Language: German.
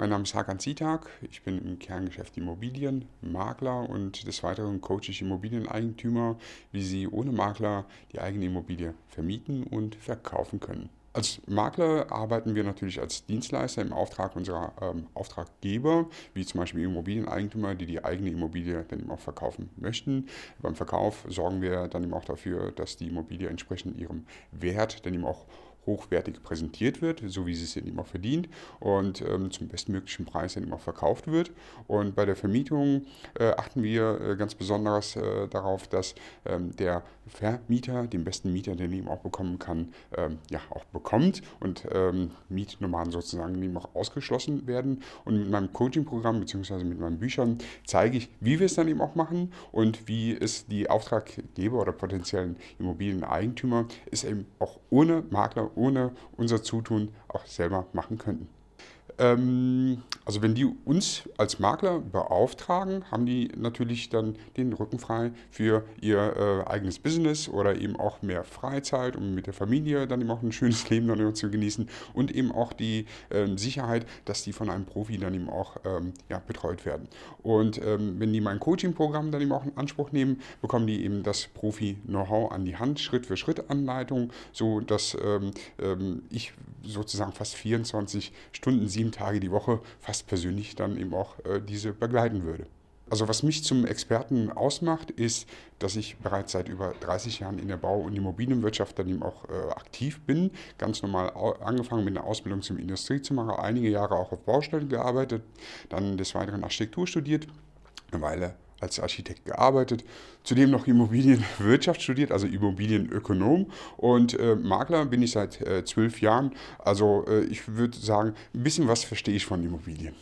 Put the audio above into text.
Mein Name ist Hakan Zitak, ich bin im Kerngeschäft Immobilien, Makler und des Weiteren coache ich Immobilieneigentümer, wie sie ohne Makler die eigene Immobilie vermieten und verkaufen können. Als Makler arbeiten wir natürlich als Dienstleister im Auftrag unserer ähm, Auftraggeber, wie zum Beispiel Immobilieneigentümer, die die eigene Immobilie dann eben auch verkaufen möchten. Beim Verkauf sorgen wir dann eben auch dafür, dass die Immobilie entsprechend ihrem Wert dann eben auch hochwertig präsentiert wird, so wie sie es eben auch verdient und ähm, zum bestmöglichen Preis eben auch verkauft wird. Und bei der Vermietung äh, achten wir äh, ganz besonders äh, darauf, dass ähm, der Vermieter den besten Mieter, den eben auch bekommen kann, ähm, ja auch bekommt und ähm, Mietnomaden sozusagen eben auch ausgeschlossen werden. Und mit meinem Coaching-Programm bzw. mit meinen Büchern zeige ich, wie wir es dann eben auch machen und wie es die Auftraggeber oder potenziellen Immobilieneigentümer ist eben auch ohne Makler, ohne unser Zutun auch selber machen könnten. Ähm, also wenn die uns als Makler beauftragen, haben die natürlich dann den Rücken frei für ihr äh, eigenes Business oder eben auch mehr Freizeit, um mit der Familie dann eben auch ein schönes Leben dann zu genießen und eben auch die äh, Sicherheit, dass die von einem Profi dann eben auch ähm, ja, betreut werden. Und ähm, wenn die mein Coaching-Programm dann eben auch in Anspruch nehmen, bekommen die eben das Profi-Know-how an die Hand, Schritt für Schritt Anleitung, so dass ähm, ähm ich sozusagen fast 24 Stunden, sieben Tage die Woche fast persönlich dann eben auch äh, diese begleiten würde. Also was mich zum Experten ausmacht, ist, dass ich bereits seit über 30 Jahren in der Bau- und Immobilienwirtschaft dann eben auch äh, aktiv bin. Ganz normal angefangen mit einer Ausbildung zum Industriezimmerer, einige Jahre auch auf Baustellen gearbeitet, dann des Weiteren Architektur studiert, eine Weile als Architekt gearbeitet, zudem noch Immobilienwirtschaft studiert, also Immobilienökonom und äh, Makler bin ich seit äh, zwölf Jahren. Also äh, ich würde sagen, ein bisschen was verstehe ich von Immobilien.